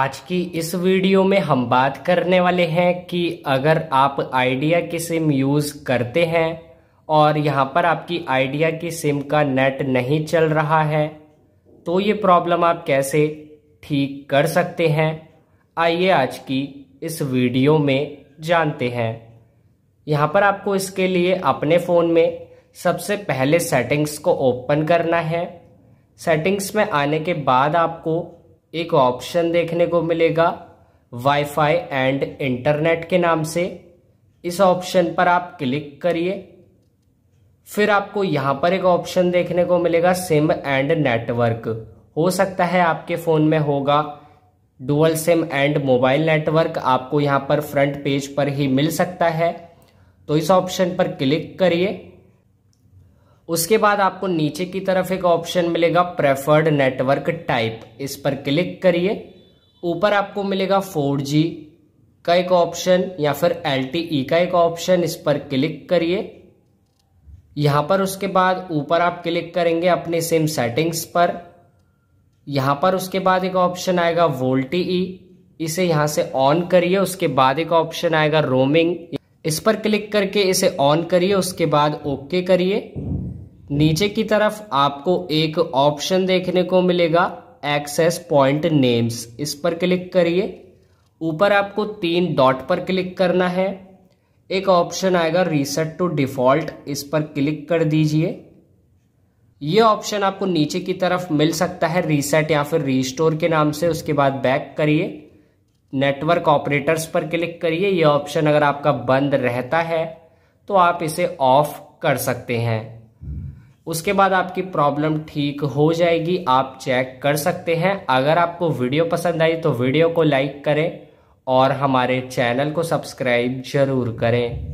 आज की इस वीडियो में हम बात करने वाले हैं कि अगर आप आइडिया की सिम यूज़ करते हैं और यहाँ पर आपकी आइडिया की सिम का नेट नहीं चल रहा है तो ये प्रॉब्लम आप कैसे ठीक कर सकते हैं आइए आज की इस वीडियो में जानते हैं यहाँ पर आपको इसके लिए अपने फ़ोन में सबसे पहले सेटिंग्स को ओपन करना है सेटिंग्स में आने के बाद आपको एक ऑप्शन देखने को मिलेगा वाईफाई एंड इंटरनेट के नाम से इस ऑप्शन पर आप क्लिक करिए फिर आपको यहां पर एक ऑप्शन देखने को मिलेगा सिम एंड नेटवर्क हो सकता है आपके फ़ोन में होगा dual SIM and mobile network आपको यहाँ पर फ्रंट पेज पर ही मिल सकता है तो इस ऑप्शन पर क्लिक करिए उसके बाद आपको नीचे की तरफ एक ऑप्शन मिलेगा प्रेफर्ड नेटवर्क टाइप इस पर क्लिक करिए ऊपर आपको मिलेगा 4G का एक ऑप्शन या फिर LTE का एक ऑप्शन इस पर क्लिक करिए यहाँ पर उसके बाद ऊपर आप क्लिक करेंगे अपने सिम सेटिंग्स पर यहाँ पर उसके बाद एक ऑप्शन आएगा वोल्टीई e. इसे यहाँ से ऑन करिए उसके बाद एक ऑप्शन आएगा रोमिंग इस पर क्लिक करके इसे ऑन करिए उसके बाद ओके करिए नीचे की तरफ आपको एक ऑप्शन देखने को मिलेगा एक्सेस पॉइंट नेम्स इस पर क्लिक करिए ऊपर आपको तीन डॉट पर क्लिक करना है एक ऑप्शन आएगा रीसेट टू डिफ़ॉल्ट इस पर क्लिक कर दीजिए ये ऑप्शन आपको नीचे की तरफ मिल सकता है रीसेट या फिर रीस्टोर के नाम से उसके बाद बैक करिए नेटवर्क ऑपरेटर्स पर क्लिक करिए यह ऑप्शन अगर आपका बंद रहता है तो आप इसे ऑफ कर सकते हैं उसके बाद आपकी प्रॉब्लम ठीक हो जाएगी आप चेक कर सकते हैं अगर आपको वीडियो पसंद आई तो वीडियो को लाइक करें और हमारे चैनल को सब्सक्राइब जरूर करें